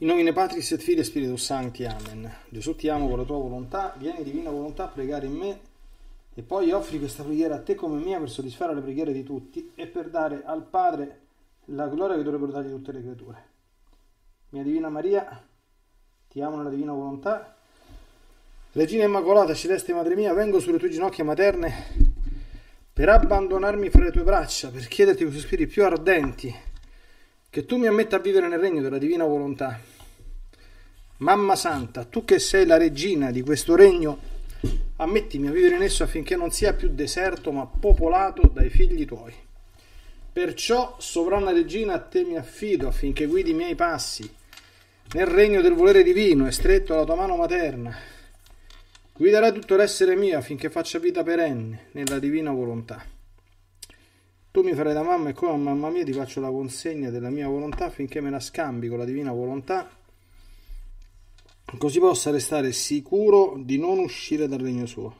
In nomine Patris et Fili e Spiritus Sancti. Amen. Gesù ti amo con la tua volontà, vieni divina volontà a pregare in me e poi offri questa preghiera a te come mia per soddisfare le preghiere di tutti e per dare al Padre la gloria che dovrebbero dargli tutte le creature. Mia Divina Maria, ti amo nella divina volontà. Regina Immacolata, Celeste Madre mia, vengo sulle tue ginocchia materne per abbandonarmi fra le tue braccia, per chiederti questi spiriti più ardenti che tu mi ammetta a vivere nel regno della divina volontà. Mamma Santa, tu che sei la regina di questo regno, ammettimi a vivere in esso affinché non sia più deserto ma popolato dai figli tuoi. Perciò, sovrana regina, a te mi affido affinché guidi i miei passi nel regno del volere divino e stretto alla tua mano materna. Guiderai tutto l'essere mio affinché faccia vita perenne nella divina volontà. Tu mi farai da mamma e come a mamma mia ti faccio la consegna della mia volontà finché me la scambi con la divina volontà, così possa restare sicuro di non uscire dal regno suo.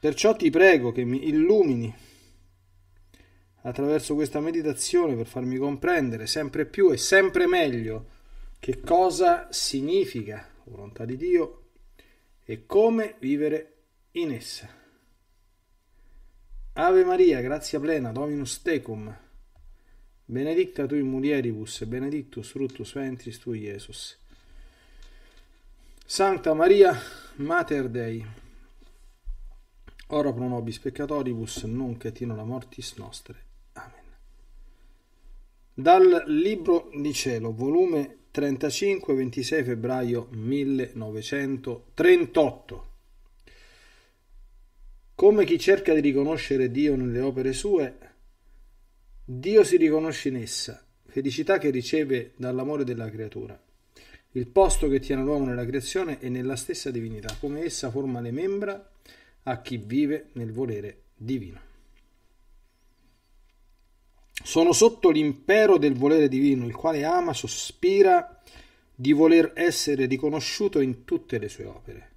Perciò ti prego che mi illumini attraverso questa meditazione per farmi comprendere sempre più e sempre meglio che cosa significa volontà di Dio e come vivere in essa. Ave Maria, grazia plena, Dominus tecum. Benedicta tu in mulieribus, benedictus fructus ventris tu, Jesus. Santa Maria, Mater Dei, ora pro nobis peccatoribus, nunc et in hora mortis nostre. Amen. Dal Libro di Cielo, volume 35, 26 febbraio 1938. Come chi cerca di riconoscere Dio nelle opere sue, Dio si riconosce in essa, felicità che riceve dall'amore della creatura. Il posto che tiene l'uomo nella creazione e nella stessa divinità, come essa forma le membra a chi vive nel volere divino. Sono sotto l'impero del volere divino, il quale ama, sospira di voler essere riconosciuto in tutte le sue opere.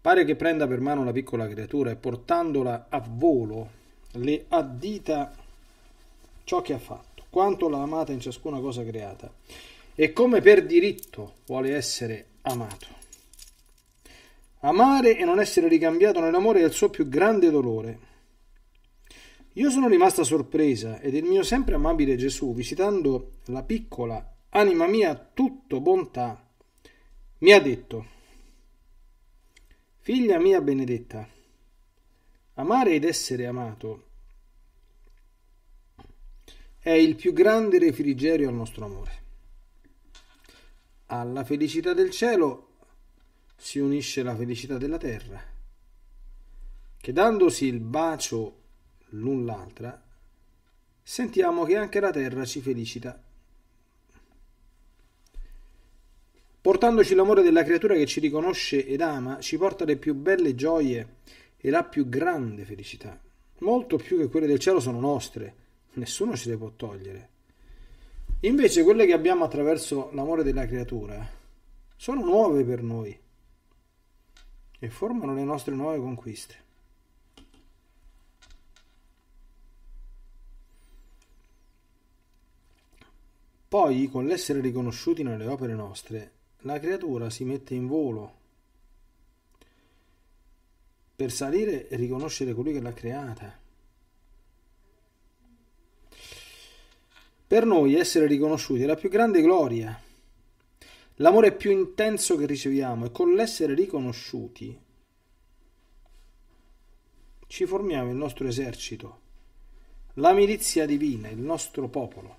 Pare che prenda per mano la piccola creatura e portandola a volo le addita ciò che ha fatto, quanto l'ha amata in ciascuna cosa creata e come per diritto vuole essere amato. Amare e non essere ricambiato nell'amore è il suo più grande dolore. Io sono rimasta sorpresa ed il mio sempre amabile Gesù, visitando la piccola anima mia tutto bontà, mi ha detto Figlia mia benedetta, amare ed essere amato è il più grande refrigerio al nostro amore. Alla felicità del cielo si unisce la felicità della terra, che dandosi il bacio l'un l'altra, sentiamo che anche la terra ci felicita Portandoci l'amore della creatura che ci riconosce ed ama, ci porta le più belle gioie e la più grande felicità. Molto più che quelle del cielo sono nostre, nessuno ce le può togliere. Invece quelle che abbiamo attraverso l'amore della creatura sono nuove per noi e formano le nostre nuove conquiste. Poi, con l'essere riconosciuti nelle opere nostre, la creatura si mette in volo per salire e riconoscere colui che l'ha creata. Per noi essere riconosciuti è la più grande gloria, l'amore più intenso che riceviamo e con l'essere riconosciuti ci formiamo il nostro esercito, la milizia divina, il nostro popolo,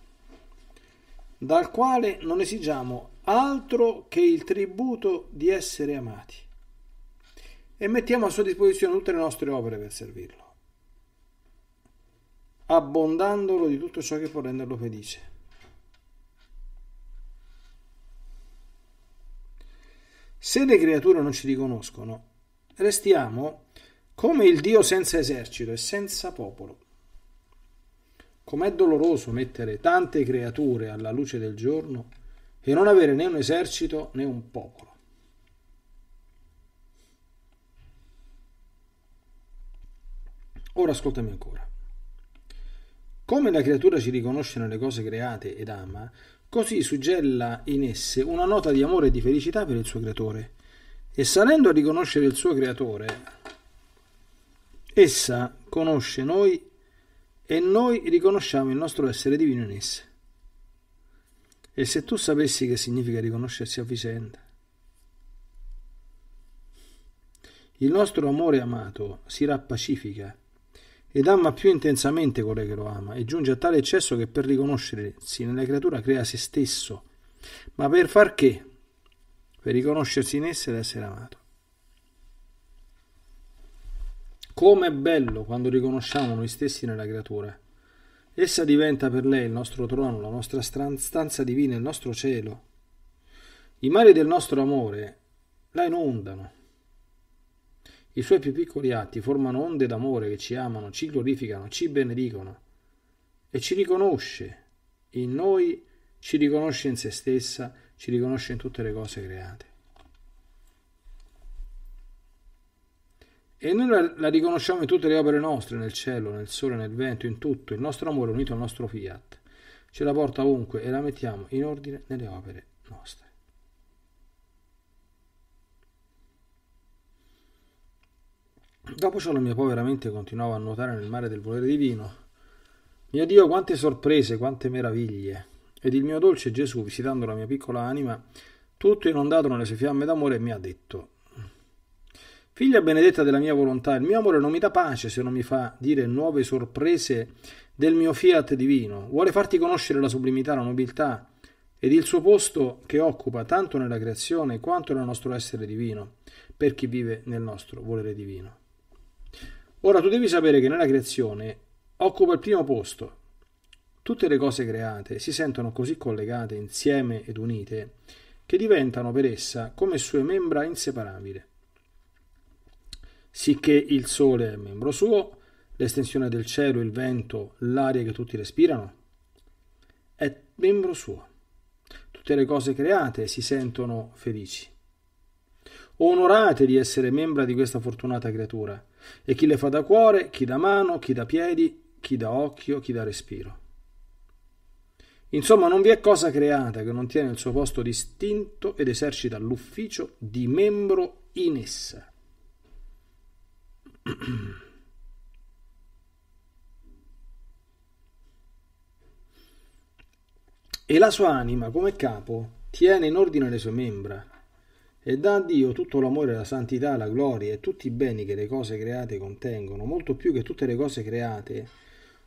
dal quale non esigiamo altro che il tributo di essere amati. E mettiamo a sua disposizione tutte le nostre opere per servirlo, abbondandolo di tutto ciò che può renderlo felice. Se le creature non ci riconoscono, restiamo come il Dio senza esercito e senza popolo. Com'è doloroso mettere tante creature alla luce del giorno e non avere né un esercito né un popolo. Ora ascoltami ancora. Come la creatura ci riconosce nelle cose create ed ama, così suggella in esse una nota di amore e di felicità per il suo creatore. E salendo a riconoscere il suo creatore, essa conosce noi e noi riconosciamo il nostro essere divino in esse. E se tu sapessi che significa riconoscersi a vicenda? Il nostro amore amato si rappacifica ed ama più intensamente colei che lo ama e giunge a tale eccesso che per riconoscersi nella creatura crea se stesso. Ma per far che? Per riconoscersi in essa ed essere amato. Com'è bello quando riconosciamo noi stessi nella creatura Essa diventa per lei il nostro trono, la nostra stanza divina, il nostro cielo. I mari del nostro amore la inondano. I suoi più piccoli atti formano onde d'amore che ci amano, ci glorificano, ci benedicono e ci riconosce in noi, ci riconosce in se stessa, ci riconosce in tutte le cose create. E noi la, la riconosciamo in tutte le opere nostre, nel cielo, nel sole, nel vento, in tutto. Il nostro amore unito al nostro fiat ce la porta ovunque e la mettiamo in ordine nelle opere nostre. Dopo ciò la mia povera mente continuava a nuotare nel mare del volere divino. Mio Dio, quante sorprese, quante meraviglie! Ed il mio dolce Gesù, visitando la mia piccola anima, tutto inondato nelle sue fiamme d'amore, mi ha detto Figlia benedetta della mia volontà, il mio amore non mi dà pace se non mi fa dire nuove sorprese del mio fiat divino. Vuole farti conoscere la sublimità, la nobiltà ed il suo posto che occupa tanto nella creazione quanto nel nostro essere divino, per chi vive nel nostro volere divino. Ora tu devi sapere che nella creazione occupa il primo posto. Tutte le cose create si sentono così collegate insieme ed unite che diventano per essa come sue membra inseparabili sicché il sole è membro suo, l'estensione del cielo, il vento, l'aria che tutti respirano, è membro suo. Tutte le cose create si sentono felici. Onorate di essere membra di questa fortunata creatura, e chi le fa da cuore, chi da mano, chi da piedi, chi da occhio, chi da respiro. Insomma, non vi è cosa creata che non tiene il suo posto distinto ed esercita l'ufficio di membro in essa. E la sua anima, come capo, tiene in ordine le sue membra e dà a Dio tutto l'amore, la santità, la gloria e tutti i beni che le cose create contengono, molto più che tutte le cose create,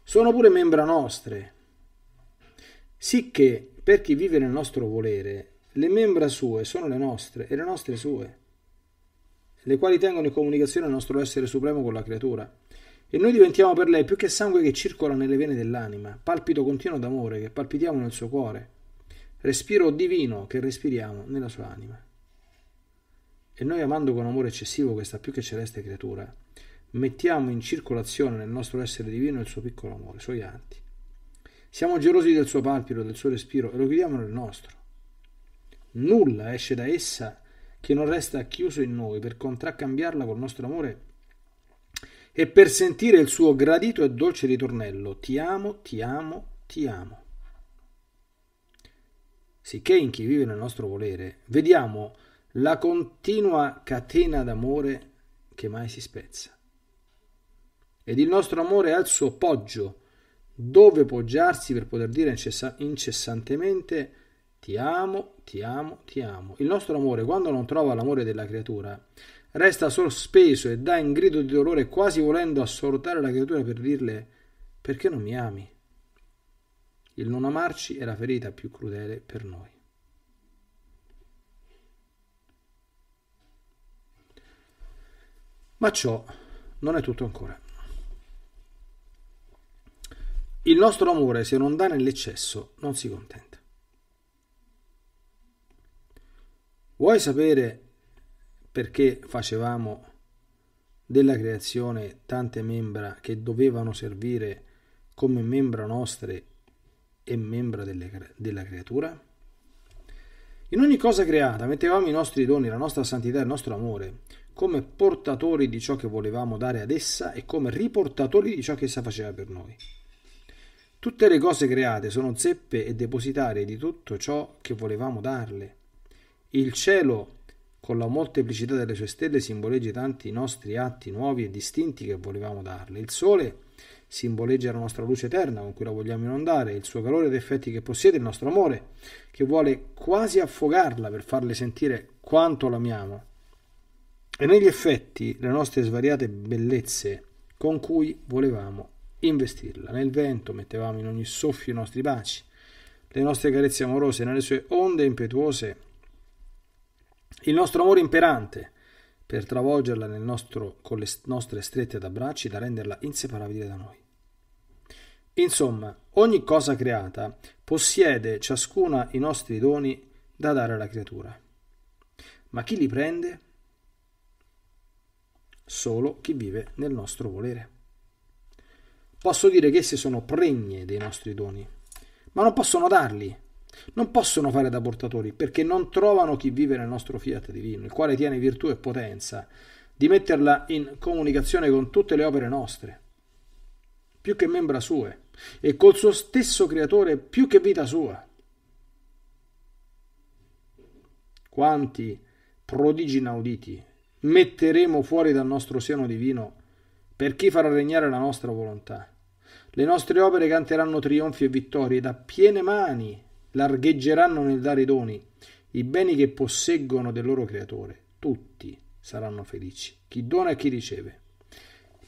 sono pure membra nostre. Sicché, per chi vive nel nostro volere, le membra sue sono le nostre e le nostre sue le quali tengono in comunicazione il nostro essere supremo con la creatura. E noi diventiamo per lei più che sangue che circola nelle vene dell'anima, palpito continuo d'amore che palpitiamo nel suo cuore, respiro divino che respiriamo nella sua anima. E noi amando con amore eccessivo questa più che celeste creatura, mettiamo in circolazione nel nostro essere divino il suo piccolo amore, i suoi atti. Siamo gelosi del suo palpito, del suo respiro e lo chiudiamo nel nostro. Nulla esce da essa che non resta chiuso in noi per contraccambiarla col nostro amore e per sentire il suo gradito e dolce ritornello ti amo, ti amo, ti amo. Sicché in chi vive nel nostro volere vediamo la continua catena d'amore che mai si spezza. Ed il nostro amore ha il suo poggio, dove poggiarsi per poter dire incessa- incessantemente ti amo, ti amo, ti amo. Il nostro amore, quando non trova l'amore della creatura, resta sospeso e dà un grido di dolore quasi volendo assortare la creatura per dirle perché non mi ami? Il non amarci è la ferita più crudele per noi. Ma ciò non è tutto ancora. Il nostro amore, se non dà nell'eccesso, non si contenta. Vuoi sapere perché facevamo della creazione tante membra che dovevano servire come membra nostre e membra delle, della creatura? In ogni cosa creata mettevamo i nostri doni, la nostra santità e il nostro amore, come portatori di ciò che volevamo dare ad essa e come riportatori di ciò che essa faceva per noi. Tutte le cose create sono zeppe e depositarie di tutto ciò che volevamo darle, il cielo, con la molteplicità delle sue stelle, simboleggia tanti nostri atti nuovi e distinti che volevamo darle. Il sole simboleggia la nostra luce eterna con cui la vogliamo inondare, il suo calore ed effetti che possiede, il nostro amore, che vuole quasi affogarla per farle sentire quanto l'amiamo. E negli effetti le nostre svariate bellezze con cui volevamo investirla. Nel vento mettevamo in ogni soffio i nostri baci, le nostre carezze amorose, nelle sue onde impetuose il nostro amore imperante, per travolgerla nostro, con le nostre strette ad abbracci da renderla inseparabile da noi. Insomma, ogni cosa creata possiede ciascuna i nostri doni da dare alla creatura. Ma chi li prende? Solo chi vive nel nostro volere. Posso dire che esse sono pregne dei nostri doni, ma non possono darli non possono fare da portatori perché non trovano chi vive nel nostro fiat divino, il quale tiene virtù e potenza di metterla in comunicazione con tutte le opere nostre, più che membra sue, e col suo stesso creatore più che vita sua. Quanti prodigi inauditi metteremo fuori dal nostro seno divino per chi farà regnare la nostra volontà. Le nostre opere canteranno trionfi e vittorie da piene mani largheggeranno nel dare i doni, i beni che posseggono del loro creatore. Tutti saranno felici, chi dona e chi riceve.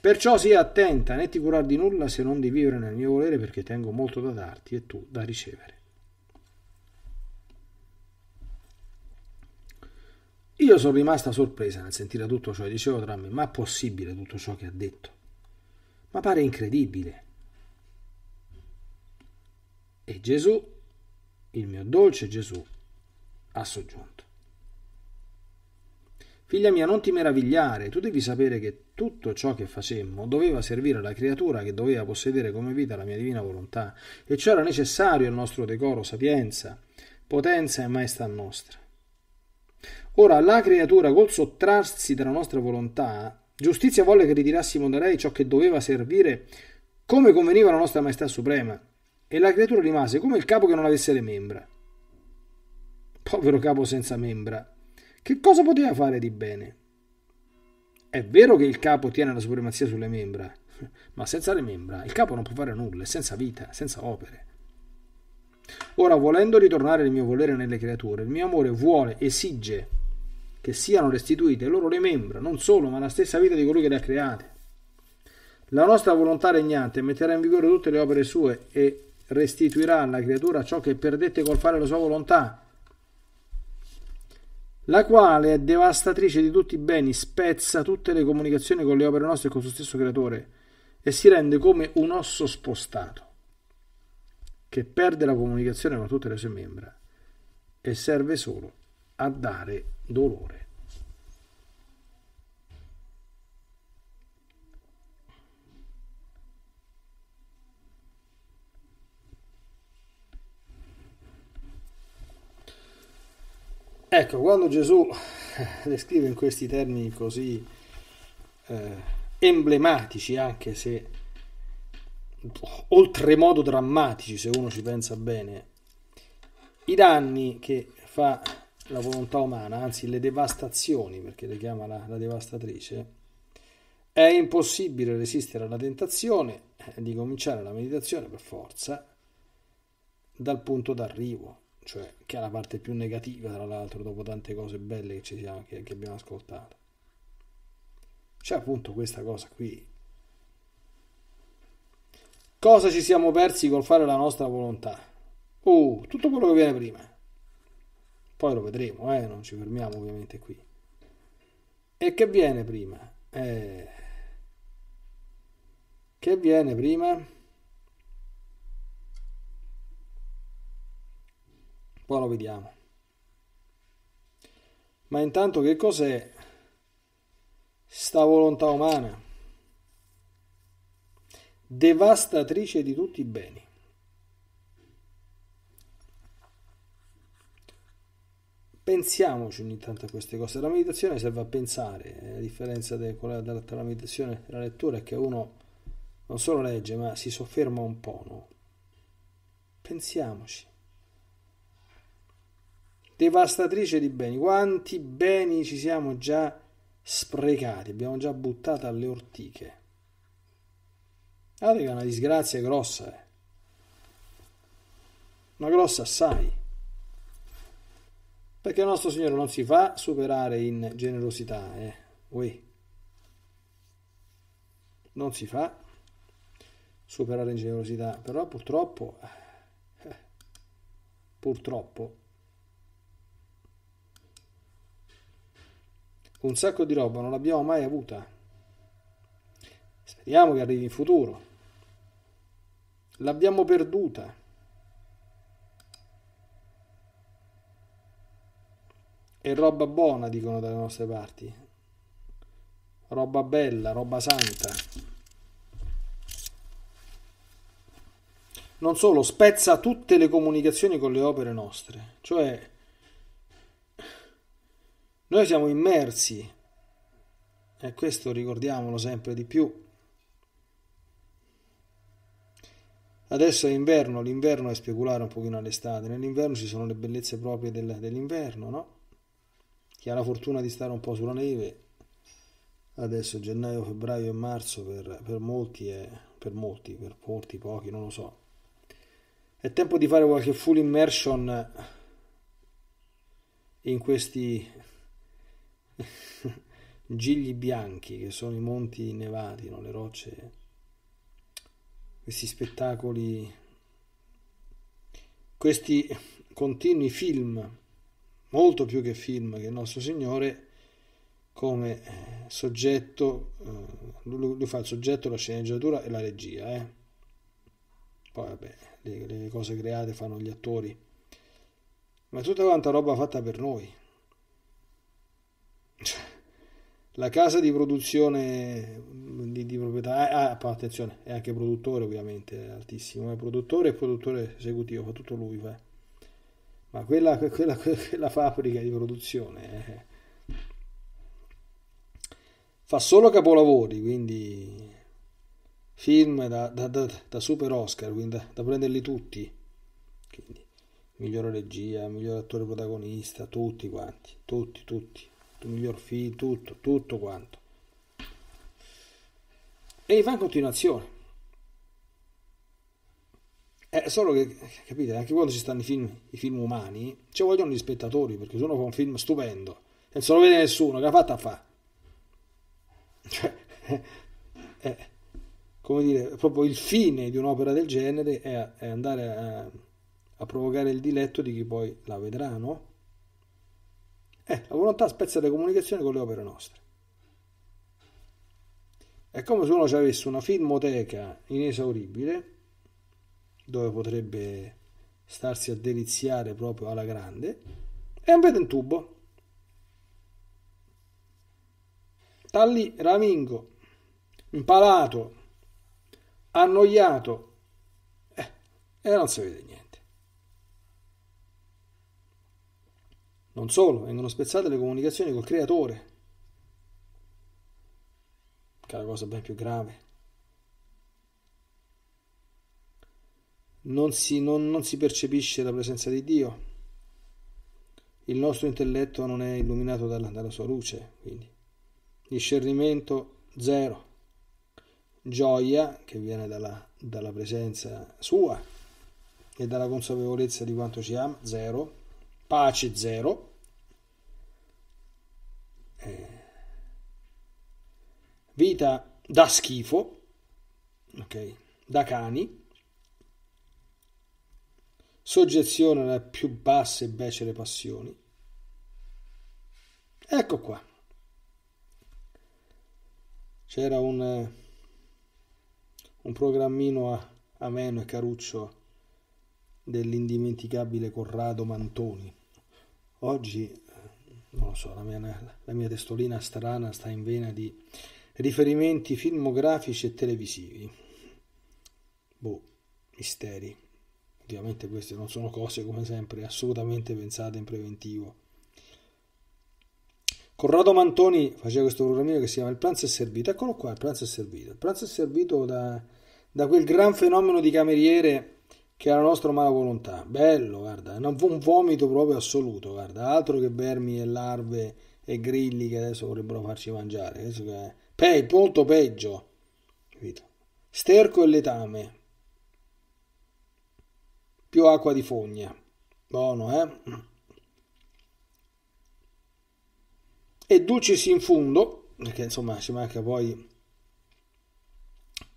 Perciò sii attenta, né ti curar di nulla se non di vivere nel mio volere, perché tengo molto da darti e tu da ricevere. Io sono rimasta sorpresa nel sentire tutto ciò e dicevo tra me, ma possibile tutto ciò che ha detto? Ma pare incredibile. E Gesù il mio dolce Gesù ha soggiunto. Figlia mia, non ti meravigliare, tu devi sapere che tutto ciò che facemmo doveva servire alla creatura che doveva possedere come vita la mia divina volontà, e ciò era necessario al nostro decoro, sapienza, potenza e maestà nostra. Ora la creatura, col sottrarsi dalla nostra volontà, giustizia volle che ritirassimo da lei ciò che doveva servire come conveniva alla nostra maestà suprema, e la creatura rimase come il capo che non avesse le membra. Povero capo senza membra, che cosa poteva fare di bene? È vero che il capo tiene la supremazia sulle membra, ma senza le membra il capo non può fare nulla, è senza vita, senza opere. Ora, volendo ritornare il mio volere nelle creature, il mio amore vuole, esige che siano restituite loro le membra, non solo, ma la stessa vita di colui che le ha create. La nostra volontà regnante metterà in vigore tutte le opere sue e restituirà alla creatura ciò che perdette col fare la sua volontà, la quale è devastatrice di tutti i beni, spezza tutte le comunicazioni con le opere nostre e con il suo stesso creatore e si rende come un osso spostato, che perde la comunicazione con tutte le sue membra e serve solo a dare dolore. Ecco, quando Gesù descrive eh, in questi termini così eh, emblematici, anche se oltremodo drammatici, se uno ci pensa bene, i danni che fa la volontà umana, anzi le devastazioni, perché le chiama la, la devastatrice, è impossibile resistere alla tentazione eh, di cominciare la meditazione per forza dal punto d'arrivo, cioè, che è la parte più negativa, tra l'altro, dopo tante cose belle che, siamo, che, che abbiamo ascoltato. C'è cioè, appunto questa cosa qui. Cosa ci siamo persi col fare la nostra volontà? oh, tutto quello che viene prima. Poi lo vedremo, eh? non ci fermiamo ovviamente qui. E che viene prima? Eh... Che viene prima? Poi lo vediamo. Ma intanto che cos'è sta volontà umana? Devastatrice di tutti i beni. pensiamoci ogni tanto a queste cose. La meditazione serve a pensare, eh, a differenza de, tra la meditazione e la lettura è che uno non solo legge, ma si sofferma un po', no? Pensiamoci devastatrice di beni. Quanti beni ci siamo già sprecati, abbiamo già buttato alle ortiche. Guardate che è una disgrazia grossa, eh. una grossa assai. Perché il nostro Signore non si fa superare in generosità, eh. Uè. Non si fa superare in generosità, però purtroppo, eh, eh purtroppo un sacco di roba non l'abbiamo mai avuta. Speriamo che arrivi in futuro. L'abbiamo perduta. È roba buona, dicono dalle nostre parti. Roba bella, roba santa. non solo, spezza tutte le comunicazioni con le opere nostre, cioè noi siamo immersi, e questo ricordiamolo sempre di più. Adesso è inverno, l'inverno è speculare un pochino all'estate, nell'inverno ci sono le bellezze proprie del, dell'inverno, no? Chi ha la fortuna di stare un po' sulla neve, adesso gennaio, febbraio e marzo per, per molti è, per molti, per molti, pochi, non lo so. È tempo di fare qualche full immersion in questi gigli bianchi che sono i monti nevati, no? le rocce, questi spettacoli, questi continui film, molto più che film, che il nostro Signore come eh, soggetto, eh, lui, fa il soggetto, la sceneggiatura e la regia. Eh? Poi vabbè, le, le cose create fanno gli attori, ma è tutta quanta roba fatta per noi La casa di produzione mm, di, di proprietà, eh, ah, attenzione, è anche produttore ovviamente, è altissimo, è produttore e produttore esecutivo, fa tutto lui, fa. ma quella, quella, quella fabbrica di produzione eh. fa solo capolavori, quindi film da, da, da, da super Oscar, quindi da, prenderli tutti, quindi migliore regia, miglior attore protagonista, tutti quanti, tutti, tutti miglior film, tutto, tutto quanto. E va in continuazione. È eh, solo che, capite, anche quando ci stanno i film, i film umani, ci vogliono gli spettatori, perché se uno fa un film stupendo, e non lo vede nessuno, che ha fatto a fa? Cioè, è, eh, come dire, proprio il fine di un'opera del genere è, è andare a, a provocare il diletto di chi poi la vedrà, no? Eh, la volontà spezza le comunicazioni con le opere nostre. È come se uno ci avesse una filmoteca inesauribile, dove potrebbe starsi a deliziare proprio alla grande, e un vede un tubo. Sta lì, ramingo, impalato, annoiato, eh, e non si vede niente. Non solo, vengono spezzate le comunicazioni col creatore, che è la cosa ben più grave. Non si, non, non si percepisce la presenza di Dio. Il nostro intelletto non è illuminato dalla, dalla sua luce, quindi discernimento zero, gioia che viene dalla, dalla presenza sua e dalla consapevolezza di quanto ci ama zero, pace 0, eh. vita da schifo, ok, da cani, soggezione alle più basse e becere passioni. Ecco qua. C'era un, eh, un programmino meno e caruccio dell'indimenticabile Corrado Mantoni. Oggi, eh, non lo so, la mia, la mia testolina strana sta in vena di riferimenti filmografici e televisivi. Boh, misteri. Ovviamente queste non sono cose, come sempre, assolutamente pensate in preventivo. Corrado Mantoni faceva questo programma che si chiama Il pranzo è servito. Eccolo qua, il pranzo è servito. Il pranzo è servito da, da quel gran fenomeno di cameriere che la nostra umana volontà. Bello, guarda, un vomito proprio assoluto, guarda, altro che vermi e larve e grilli che adesso vorrebbero farci mangiare. Adesso che... Pe- molto peggio, capito? Sterco e letame, più acqua di fogna. Buono, eh? E dulcis in fundo, perché insomma ci manca poi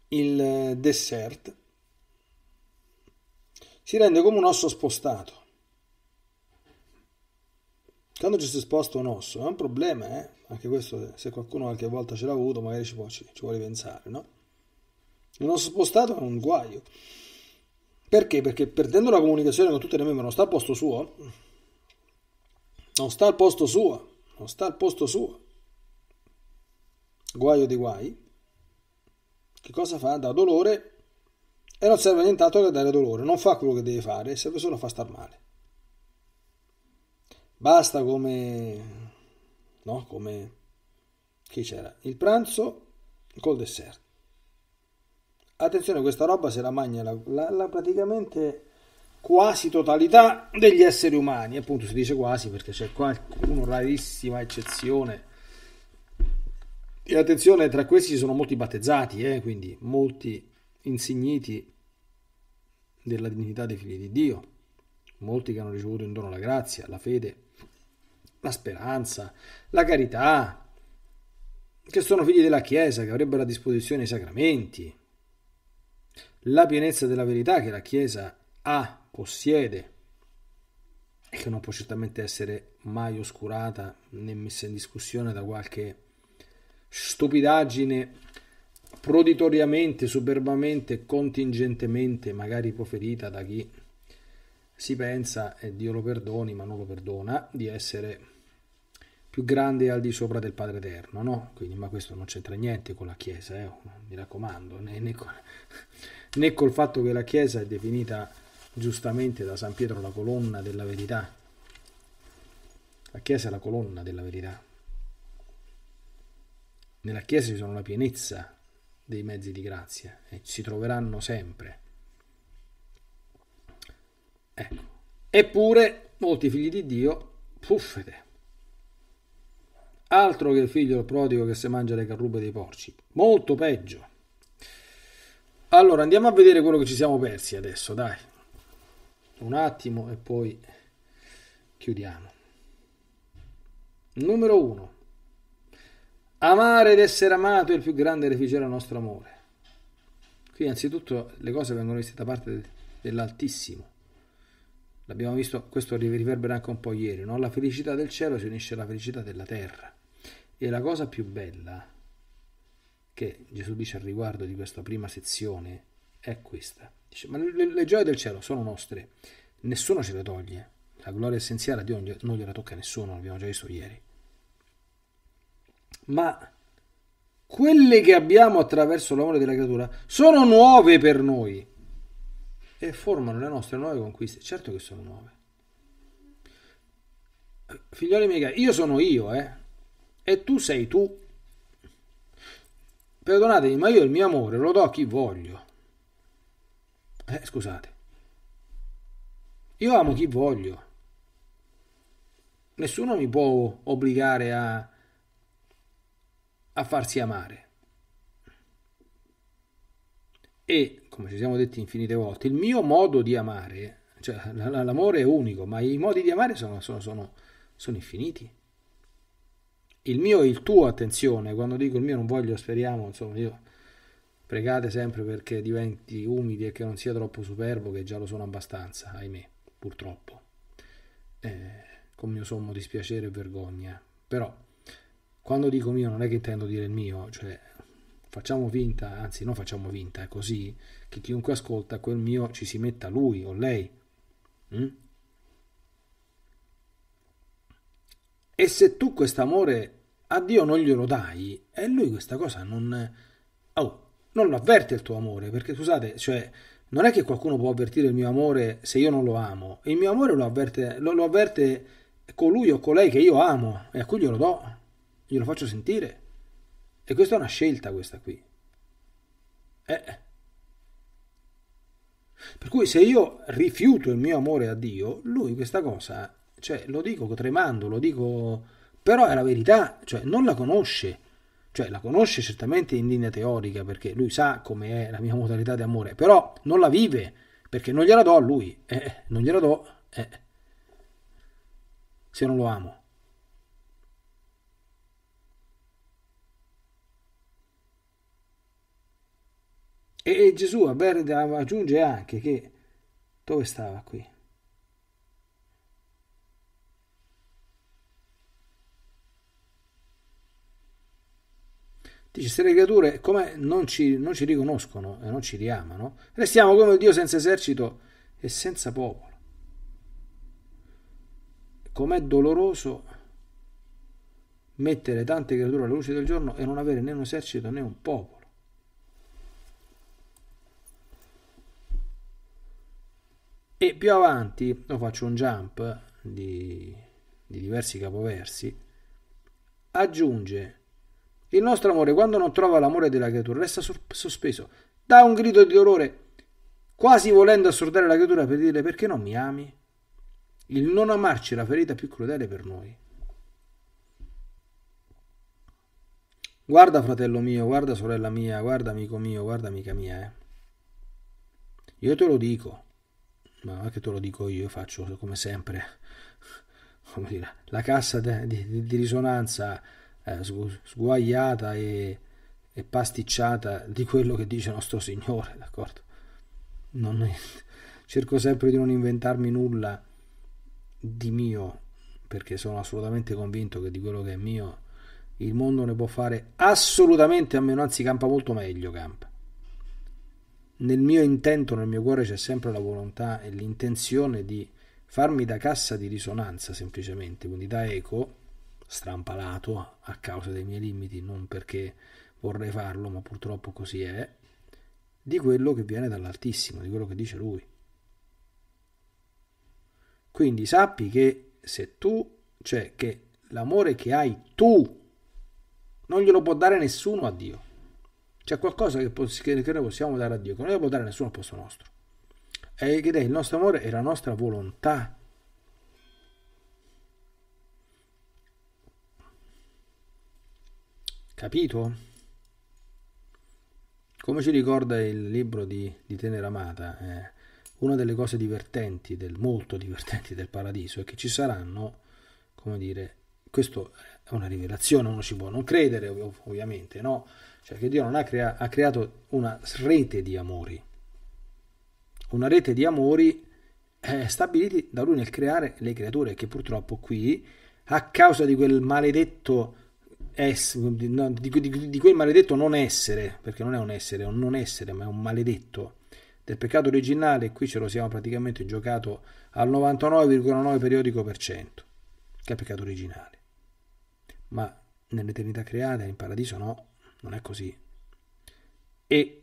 il eh, dessert si rende come un osso spostato. Quando ci si sposta un osso è un problema, eh? anche questo se qualcuno qualche volta ce l'ha avuto magari ci, può, ci, ci vuole pensare, no? Un osso spostato è un guaio. Perché? Perché perdendo la comunicazione con tutte le membre non sta al posto suo, non sta al posto suo, non sta al posto suo. Guaio di guai. Che cosa fa? Da dolore e non serve nient'altro che dare dolore, non fa quello che deve fare, serve solo a far star male. Basta come... no? Come... chi c'era? Il pranzo col dessert. Attenzione, questa roba se la mangia la, la, la praticamente quasi totalità degli esseri umani, appunto si dice quasi perché c'è qualcuno rarissima eccezione e attenzione, tra questi ci sono molti battezzati, eh? quindi molti insigniti della dignità dei figli di Dio, molti che hanno ricevuto in dono la grazia, la fede, la speranza, la carità, che sono figli della Chiesa, che avrebbero a disposizione i sacramenti, la pienezza della verità che la Chiesa ha, possiede, e che non può certamente essere mai oscurata né messa in discussione da qualche stupidaggine proditoriamente, superbamente, contingentemente, magari proferita da chi si pensa, e Dio lo perdoni, ma non lo perdona, di essere più grande al di sopra del Padre Eterno, no? Quindi, ma questo non c'entra niente con la Chiesa, eh? mi raccomando, né, né, con, né col fatto che la Chiesa è definita giustamente da San Pietro la colonna della verità. La Chiesa è la colonna della verità. Nella Chiesa ci sono la pienezza dei mezzi di grazia e si troveranno sempre. Ecco. Eppure molti figli di Dio, puffete. Altro che il figlio del prodigo che si mangia le carrube dei porci, molto peggio. Allora andiamo a vedere quello che ci siamo persi adesso, dai. Un attimo e poi chiudiamo. Numero 1. Amare ed essere amato è il più grande refugio al nostro amore. Qui innanzitutto le cose vengono viste da parte dell'Altissimo. L'abbiamo visto, questo riverbera anche un po' ieri, no? la felicità del cielo si unisce alla felicità della terra. E la cosa più bella che Gesù dice al riguardo di questa prima sezione è questa. Dice, ma le, le gioie del cielo sono nostre, nessuno ce le toglie. La gloria essenziale a Dio non gliela tocca a nessuno, l'abbiamo già visto ieri ma quelle che abbiamo attraverso l'amore della creatura sono nuove per noi e formano le nostre nuove conquiste. Certo che sono nuove. Figlioli miei, io sono io, eh? E tu sei tu. Perdonatemi, ma io il mio amore lo do a chi voglio. Eh, scusate. Io amo chi voglio. Nessuno mi può obbligare a, a farsi amare. E, come ci siamo detti infinite volte, il mio modo di amare, cioè l'amore è unico, ma i modi di amare sono, sono, sono, sono infiniti. Il mio e il tuo, attenzione, quando dico il mio non voglio, speriamo, insomma, io pregate sempre perché diventi umidi e che non sia troppo superbo, che già lo sono abbastanza, ahimè, purtroppo, eh, con mio sommo dispiacere e vergogna. Però quando dico mio non è che intendo dire il mio, cioè facciamo finta, anzi non facciamo finta, è così che chiunque ascolta quel mio ci si metta lui o lei. Mm? E se tu quest'amore a Dio non glielo dai, e lui questa cosa non... Oh, non lo avverte il tuo amore, perché scusate, cioè, non è che qualcuno può avvertire il mio amore se io non lo amo, il mio amore lo avverte, lo, lo avverte colui o colei che io amo e a cui glielo do glielo faccio sentire. E questa è una scelta, questa qui. Eh, eh. Per cui se io rifiuto il mio amore a Dio, lui questa cosa, cioè, lo dico tremando, lo dico, però è la verità, cioè, non la conosce. Cioè, la conosce certamente in linea teorica, perché lui sa com'è la mia modalità di amore, però non la vive, perché non gliela do a lui, eh, eh non gliela do, eh, se non lo amo. E Gesù aggiunge anche che dove stava qui? Dice, se le creature come non ci, non ci riconoscono e non ci riamano, restiamo come un Dio senza esercito e senza popolo. Com'è doloroso mettere tante creature alla luce del giorno e non avere né un esercito né un popolo. e più avanti lo faccio un jump di, di diversi capoversi aggiunge il nostro amore quando non trova l'amore della creatura resta sospeso da un grido di dolore quasi volendo assordare la creatura per dire perché non mi ami il non amarci è la ferita più crudele per noi Guarda fratello mio, guarda sorella mia, guarda amico mio, guarda amica mia, eh. Io te lo dico, ma che te lo dico io, faccio come sempre, come dire, la cassa di, di, di risonanza eh, sguaiata e, e, pasticciata di quello che dice nostro Signore, d'accordo? Non, cerco sempre di non inventarmi nulla di mio, perché sono assolutamente convinto che di quello che è mio il mondo ne può fare assolutamente a meno, anzi campa molto meglio, campa nel mio intento, nel mio cuore c'è sempre la volontà e l'intenzione di farmi da cassa di risonanza semplicemente, quindi da eco, strampalato a causa dei miei limiti, non perché vorrei farlo, ma purtroppo così è, di quello che viene dall'Altissimo, di quello che dice lui. Quindi sappi che se tu, cioè che l'amore che hai tu, non glielo può dare nessuno a Dio. C'è qualcosa che, che noi possiamo dare a Dio, che non dobbiamo dare a nessuno al posto nostro. Ed è il nostro amore e la nostra volontà. Capito? Come ci ricorda il libro di, di Tenera Amata, eh, una delle cose divertenti, del, molto divertenti del paradiso, è che ci saranno, come dire, questo è una rivelazione, uno ci può non credere ov- ovviamente, no? Cioè che Dio non ha, crea- ha creato una rete di amori, una rete di amori eh, stabiliti da lui nel creare le creature che purtroppo qui a causa di quel maledetto es- di, di, di, quel maledetto non essere perché non è un essere, è un non essere ma è un maledetto del peccato originale qui ce lo siamo praticamente giocato al 99,9 periodico per cento che è il peccato originale ma nell'eternità creata, in paradiso no, non è così. E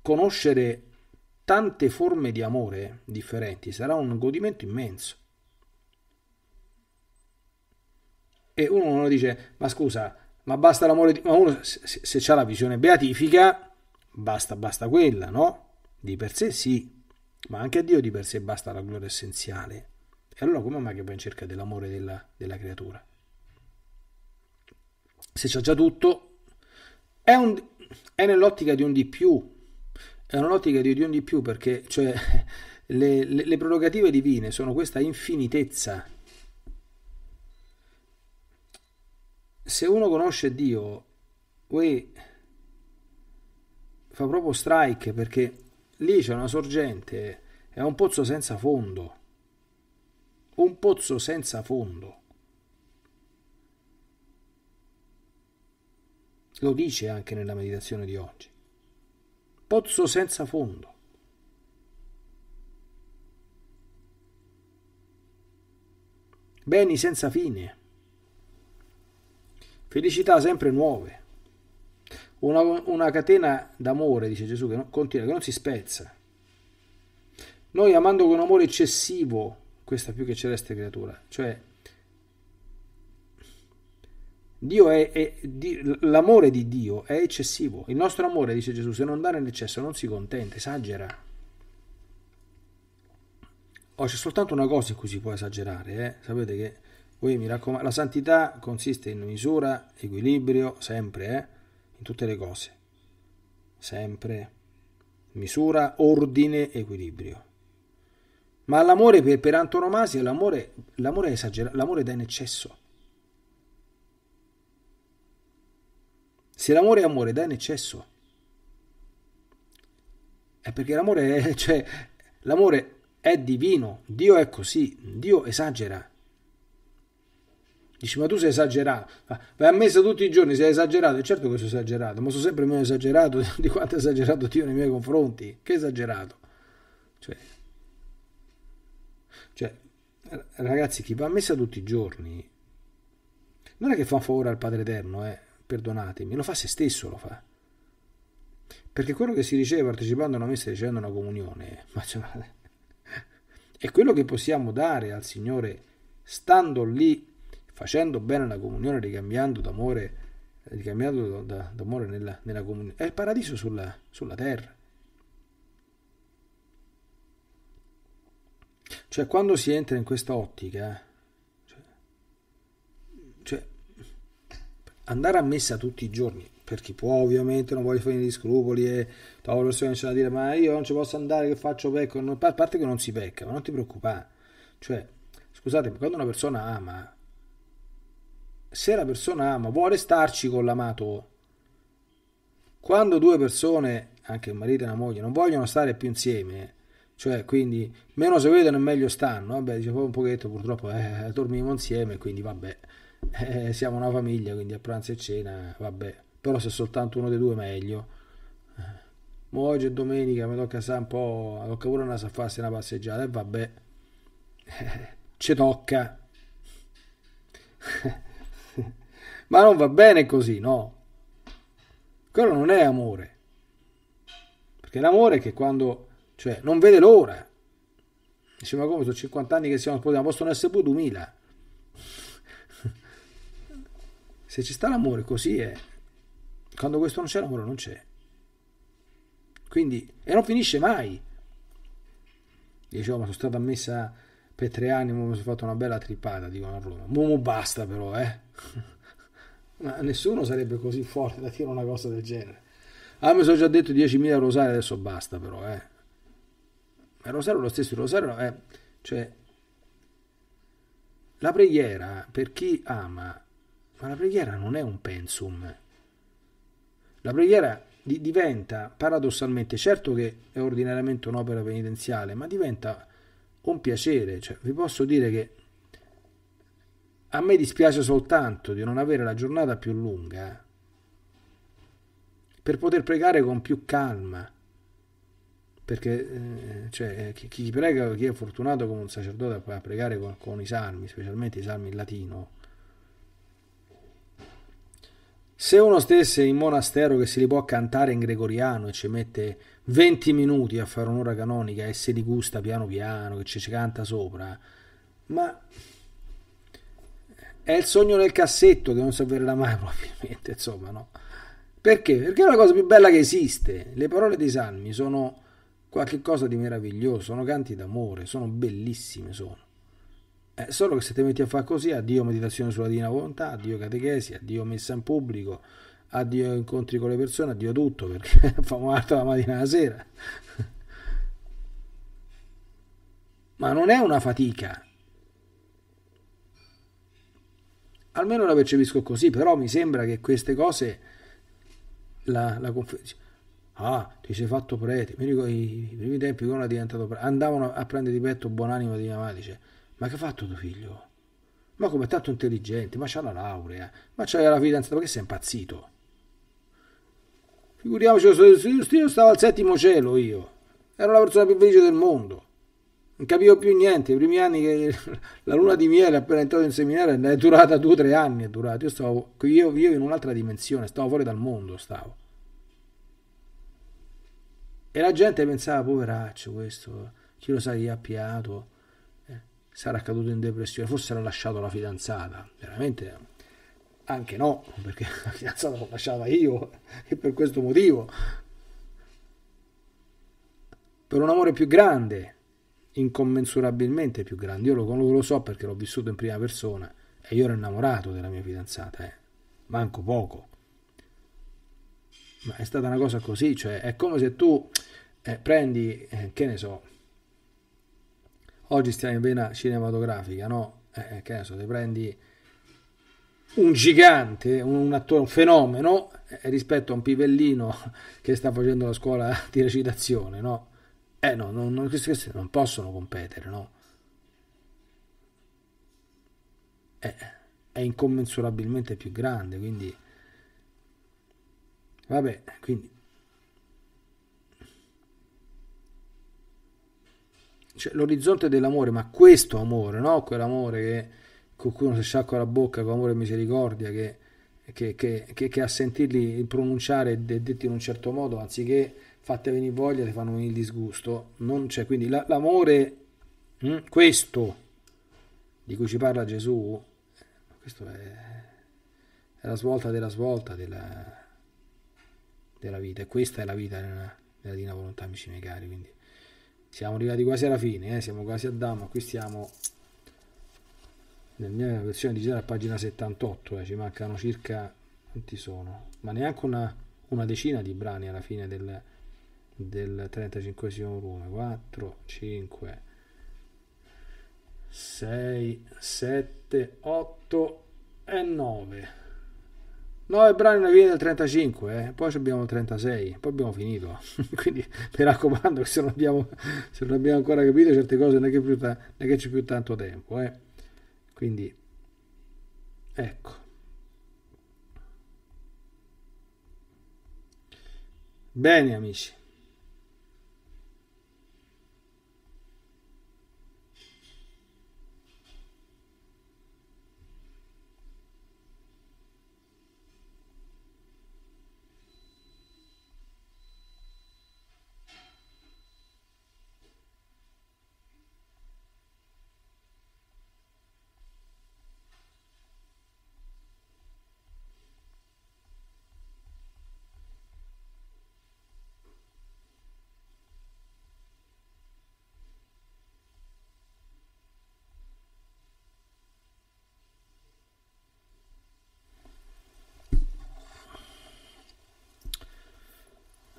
conoscere tante forme di amore differenti sarà un godimento immenso. E uno non dice, ma scusa, ma basta l'amore di... Ma uno se, se ha la visione beatifica, basta, basta quella, no? Di per sé sì, ma anche a Dio di per sé basta la gloria essenziale. E allora come mai che va in cerca dell'amore della, della creatura? Se c'è già tutto, è, un, è, nell'ottica di un di più, è nell'ottica di, di un di più perché cioè, le, le, le prerogative divine sono questa infinitezza. Se uno conosce Dio, uè, fa proprio strike perché lì c'è una sorgente, è un pozzo senza fondo un pozzo senza fondo. Lo dice anche nella meditazione di oggi. Pozzo senza fondo. Beni senza fine. Felicità sempre nuove. Una, una catena d'amore, dice Gesù, che non, continua, che non si spezza. Noi amando con amore eccessivo questa più che celeste creatura. Cioè, Dio è, è di, l'amore di Dio è eccessivo. Il nostro amore, dice Gesù, se non dà nell'eccesso non si contenta, esagera. Oh, c'è soltanto una cosa in cui si può esagerare, eh? sapete che voi mi raccomando, la santità consiste in misura, equilibrio, sempre, eh? in tutte le cose, sempre, misura, ordine, equilibrio. Ma l'amore per, per antonomasia, l'amore, l'amore è esagerato, l'amore dà in eccesso. Se l'amore è amore, dà in eccesso. È perché l'amore è, cioè, l'amore è divino, Dio è così, Dio esagera. Dici, ma tu sei esagerato. Ah, vai a messa tutti i giorni, sei esagerato. E eh, certo che sono esagerato, ma sono sempre meno esagerato di quanto è esagerato Dio nei miei confronti. Che esagerato. Cioè, ragazzi, chi va a messa tutti i giorni non è che fa un favore al Padre Eterno, eh, perdonatemi, lo fa a se stesso, lo fa. Perché quello che si riceve partecipando a una messa e ricevendo una comunione, ma eh, cioè, è quello che possiamo dare al Signore stando lì, facendo bene la comunione, ricambiando d'amore, ricambiando d'amore nella, nella comunione. È il paradiso sulla, sulla terra. Cioè, quando si entra in questa ottica, eh, cioè, cioè, andare a messa tutti i giorni, per chi può ovviamente, non voglio fare gli scrupoli e tavolo se non c'è da dire, ma io non ci posso andare, che faccio, becco, non, a parte che non si pecca, ma non ti preoccupare. Cioè, scusate, quando una persona ama, se la persona ama, vuole starci con l'amato, quando due persone, anche un marito e una moglie, non vogliono stare più insieme, cioè, quindi, meno si vedono e meglio stanno. Vabbè, dice poi un pochetto, purtroppo eh, eh dormivo insieme, quindi vabbè, eh, siamo una famiglia, quindi a pranzo e cena, vabbè. Però se soltanto uno dei due meglio. Ma oggi è domenica, mi tocca stare un po', mi tocca pure andare a farsi una passeggiata, e eh, vabbè, ci tocca. Ma non va bene così, no? Quello non è amore. Perché l'amore è che quando cioè, non vede l'ora. Dice, ma come sono 50 anni che siamo sposati, ma possono essere pure 2000. Se ci sta l'amore, così è. Quando questo non c'è, l'amore non c'è. Quindi, e non finisce mai. Dicevo, oh, ma sono stata ammessa per tre anni, mi sono fatto una bella trippata, dicono a Roma. Mo, basta però, eh. ma nessuno sarebbe così forte da dire una cosa del genere. Ah, mi sono già detto 10.000 rosari, adesso basta però, eh il rosario è lo stesso, il rosario è... Cioè, la preghiera per chi ama, ma la preghiera non è un pensum. La preghiera di, diventa paradossalmente, certo che è ordinariamente un'opera penitenziale, ma diventa un piacere. Cioè, vi posso dire che a me dispiace soltanto di non avere la giornata più lunga eh, per poter pregare con più calma, perché eh, cioè, chi, chi, prega, chi è fortunato come un sacerdote a pregare con, con i salmi, specialmente i salmi in latino, se uno stesse in monastero che si li può cantare in gregoriano e ci mette 20 minuti a fare un'ora canonica e se li gusta piano piano, che ci, ci canta sopra, ma è il sogno nel cassetto che non si avvererà mai probabilmente, insomma, no? Perché? Perché è la cosa più bella che esiste. Le parole dei salmi sono qualche cosa di meraviglioso, sono canti d'amore, sono bellissime, sono. È eh, solo che se ti metti a fare così, addio meditazione sulla divina volontà, addio catechesi, addio messa in pubblico, addio incontri con le persone, addio tutto, perché famo altro la mattina e la sera. Ma non è una fatica. Almeno la percepisco così, però mi sembra che queste cose la, la conf- Ah, ti sei fatto prete. Mi ricordo i, i primi tempi che uno è diventato prete. Andavano a prendere di petto buonanima di mia madre. Dice, ma che ha fatto tuo figlio? Ma come è tanto intelligente, ma c'ha la laurea, ma c'ha la fidanzata, perché sei impazzito? Figuriamoci, io stavo al settimo cielo io. Ero la persona più felice del mondo. Non capivo più niente, i primi anni che la luna di miele appena entrato in seminario è durata due o tre anni, è durata. Io stavo io, io in un'altra dimensione, stavo fuori dal mondo, stavo. E la gente pensava, poveraccio questo, chi lo sa chi ha piato, eh, sarà caduto in depressione, forse l'ha lasciato la fidanzata, veramente anche no, perché la fidanzata l'ho lasciata io e per questo motivo, per un amore più grande, incommensurabilmente più grande, io lo, lo so perché l'ho vissuto in prima persona e io ero innamorato della mia fidanzata, eh. manco poco ma è stata una cosa così, cioè è come se tu eh, prendi, eh, che ne so, oggi stiamo in vena cinematografica, no? Eh, eh, che ne so, ti prendi un gigante, un, attore, un fenomeno eh, rispetto a un pivellino che sta facendo la scuola di recitazione, no? Eh no, non, non, non possono competere, no? Eh, è, è incommensurabilmente più grande, quindi Vabbè, quindi... Cioè, l'orizzonte dell'amore, ma questo amore, no? Quell'amore che, con cui uno si sciacqua la bocca, con amore e misericordia, che, che, che, che a sentirli pronunciare de, detti in un certo modo, anziché fatte venire voglia, ti fanno venire il disgusto. Non c'è, quindi la, l'amore, mh, hm? questo di cui ci parla Gesù, questo è, è la svolta della svolta della della vita e questa è la vita nella, nella Dina Volontà, amici miei cari. Quindi siamo arrivati quasi alla fine, eh? siamo quasi a Dama, qui stiamo nella mia versione digitale a pagina 78, eh? ci mancano circa, quanti sono? Ma neanche una, una decina di brani alla fine del, del 35 volume, 4, 5, 6, 7, 8 e 9. 9 brani ne viene dal 35, eh. poi abbiamo 36, poi abbiamo finito. Quindi mi raccomando se non, abbiamo, se non, abbiamo, ancora capito certe cose non è che, più ta- non è che c'è più tanto tempo. Eh. Quindi ecco. Bene amici.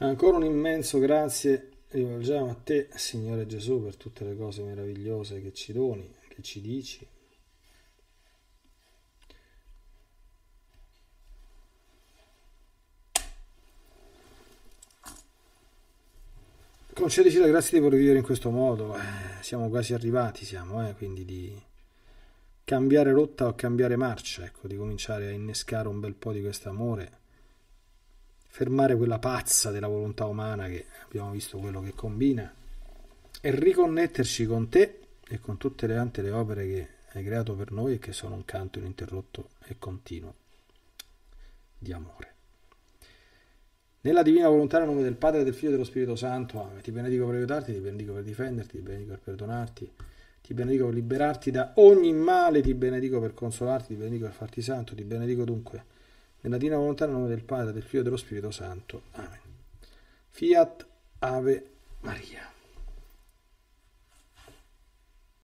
Ancora un immenso grazie rivolgiamo a te, Signore Gesù, per tutte le cose meravigliose che ci doni, che ci dici. Concedici la grazia di poter vivere in questo modo, eh, siamo quasi arrivati, siamo, eh? quindi di cambiare rotta o cambiare marcia, ecco, di cominciare a innescare un bel po' di questo amore fermare quella pazza della volontà umana che abbiamo visto quello che combina e riconnetterci con te e con tutte le tante opere che hai creato per noi e che sono un canto ininterrotto e continuo di amore. Nella divina volontà, nel nome del Padre, del Figlio e dello Spirito Santo, Amen. Ti benedico per aiutarti, ti benedico per difenderti, ti benedico per perdonarti, ti benedico per liberarti da ogni male, ti benedico per consolarti, ti benedico per farti santo, ti benedico dunque nella divina volontà nel nome del Padre, del Figlio e dello Spirito Santo. Amen. Fiat Ave Maria.